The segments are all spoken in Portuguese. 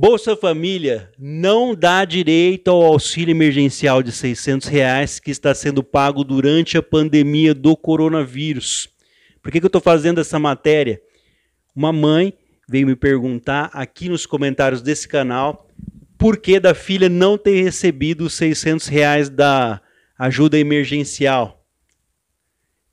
Bolsa Família não dá direito ao auxílio emergencial de 600 reais que está sendo pago durante a pandemia do coronavírus. Por que, que eu estou fazendo essa matéria? Uma mãe veio me perguntar aqui nos comentários desse canal por que da filha não ter recebido os 600 reais da ajuda emergencial.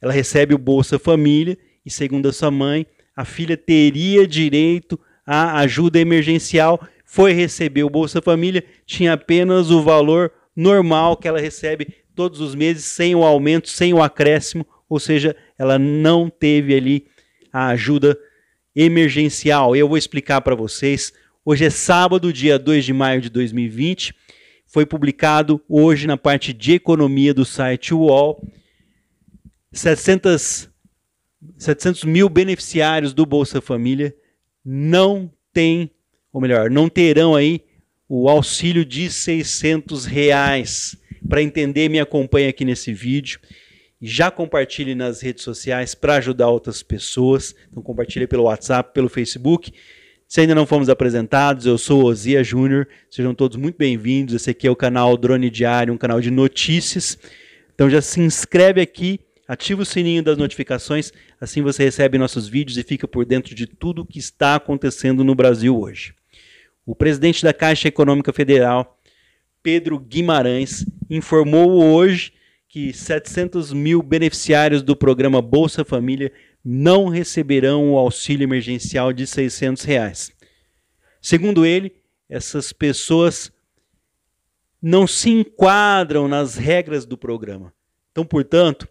Ela recebe o Bolsa Família e, segundo a sua mãe, a filha teria direito à ajuda emergencial foi receber o Bolsa Família, tinha apenas o valor normal que ela recebe todos os meses, sem o aumento, sem o acréscimo, ou seja, ela não teve ali a ajuda emergencial. Eu vou explicar para vocês. Hoje é sábado, dia 2 de maio de 2020. Foi publicado hoje na parte de economia do site UOL. 700, 700 mil beneficiários do Bolsa Família não têm ou melhor, não terão aí o auxílio de 600 reais. Para entender, me acompanhe aqui nesse vídeo. Já compartilhe nas redes sociais para ajudar outras pessoas. Então compartilhe pelo WhatsApp, pelo Facebook. Se ainda não fomos apresentados, eu sou Ozia Júnior. Sejam todos muito bem-vindos. Esse aqui é o canal Drone Diário, um canal de notícias. Então já se inscreve aqui, ativa o sininho das notificações, assim você recebe nossos vídeos e fica por dentro de tudo o que está acontecendo no Brasil hoje. O presidente da Caixa Econômica Federal, Pedro Guimarães, informou hoje que 700 mil beneficiários do programa Bolsa Família não receberão o auxílio emergencial de R$ 600. Reais. Segundo ele, essas pessoas não se enquadram nas regras do programa. Então, portanto,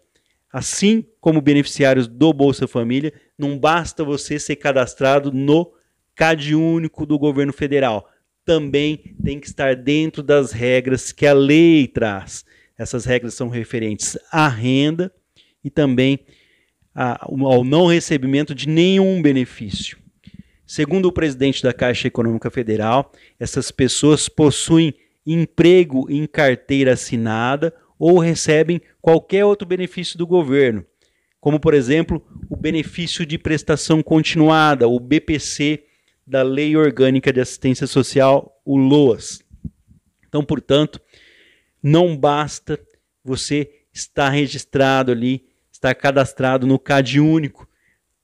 assim como beneficiários do Bolsa Família, não basta você ser cadastrado no Cade único do governo federal também tem que estar dentro das regras que a lei traz. Essas regras são referentes à renda e também a, ao não recebimento de nenhum benefício. Segundo o presidente da Caixa Econômica Federal, essas pessoas possuem emprego em carteira assinada ou recebem qualquer outro benefício do governo, como, por exemplo, o benefício de prestação continuada, o BPC, da Lei Orgânica de Assistência Social, o LOAS. Então, portanto, não basta você estar registrado ali, estar cadastrado no CAD único,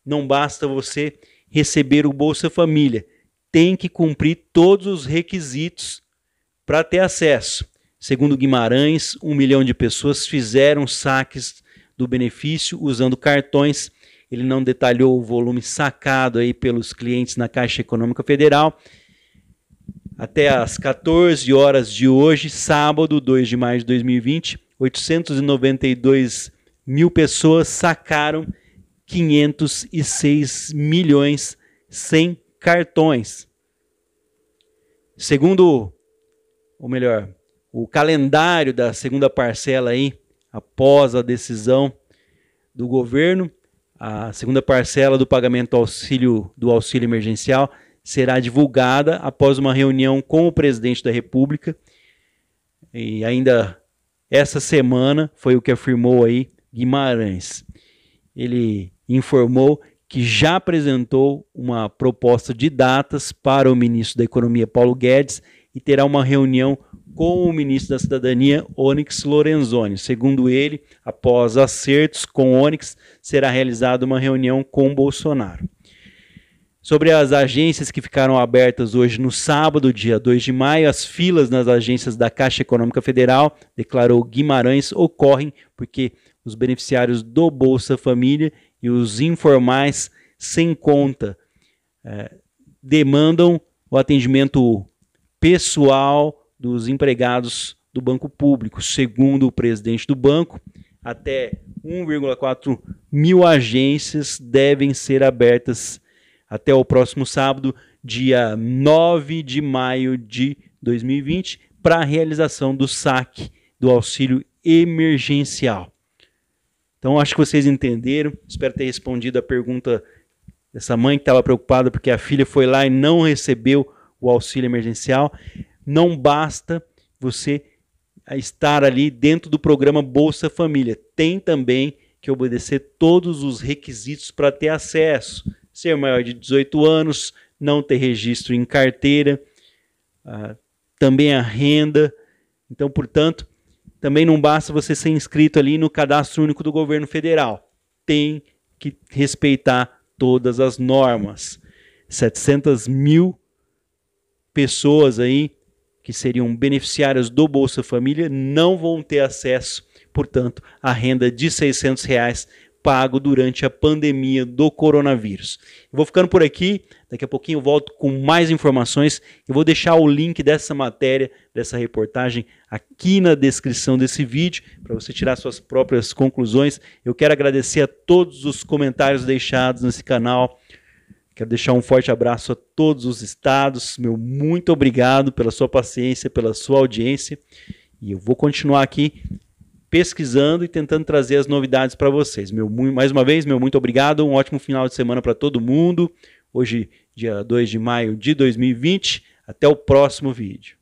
não basta você receber o Bolsa Família, tem que cumprir todos os requisitos para ter acesso. Segundo Guimarães, um milhão de pessoas fizeram saques do benefício usando cartões ele não detalhou o volume sacado aí pelos clientes na Caixa Econômica Federal. Até às 14 horas de hoje, sábado, 2 de maio de 2020, 892 mil pessoas sacaram 506 milhões sem cartões. Segundo, ou melhor, o calendário da segunda parcela aí, após a decisão do governo, a segunda parcela do pagamento do auxílio, do auxílio emergencial será divulgada após uma reunião com o presidente da República. E ainda essa semana foi o que afirmou aí Guimarães. Ele informou que já apresentou uma proposta de datas para o ministro da Economia Paulo Guedes e terá uma reunião com o ministro da Cidadania, Onyx Lorenzoni. Segundo ele, após acertos com Onyx, será realizada uma reunião com Bolsonaro. Sobre as agências que ficaram abertas hoje no sábado, dia 2 de maio, as filas nas agências da Caixa Econômica Federal, declarou Guimarães, ocorrem porque os beneficiários do Bolsa Família e os informais sem conta eh, demandam o atendimento pessoal dos empregados do banco público, segundo o presidente do banco, até 1,4 mil agências devem ser abertas até o próximo sábado, dia 9 de maio de 2020, para a realização do saque do auxílio emergencial. Então, acho que vocês entenderam. Espero ter respondido a pergunta dessa mãe que estava preocupada porque a filha foi lá e não recebeu o auxílio emergencial. Não basta você estar ali dentro do programa Bolsa Família. Tem também que obedecer todos os requisitos para ter acesso. Ser maior de 18 anos, não ter registro em carteira, uh, também a renda. Então, portanto, também não basta você ser inscrito ali no cadastro único do governo federal. Tem que respeitar todas as normas. 700 mil pessoas aí que seriam beneficiárias do Bolsa Família não vão ter acesso, portanto, à renda de R$ reais pago durante a pandemia do coronavírus. Eu vou ficando por aqui, daqui a pouquinho eu volto com mais informações. Eu vou deixar o link dessa matéria, dessa reportagem, aqui na descrição desse vídeo, para você tirar suas próprias conclusões. Eu quero agradecer a todos os comentários deixados nesse canal Quero deixar um forte abraço a todos os estados. Meu muito obrigado pela sua paciência, pela sua audiência. E eu vou continuar aqui pesquisando e tentando trazer as novidades para vocês. Meu, mais uma vez, meu muito obrigado. Um ótimo final de semana para todo mundo. Hoje, dia 2 de maio de 2020. Até o próximo vídeo.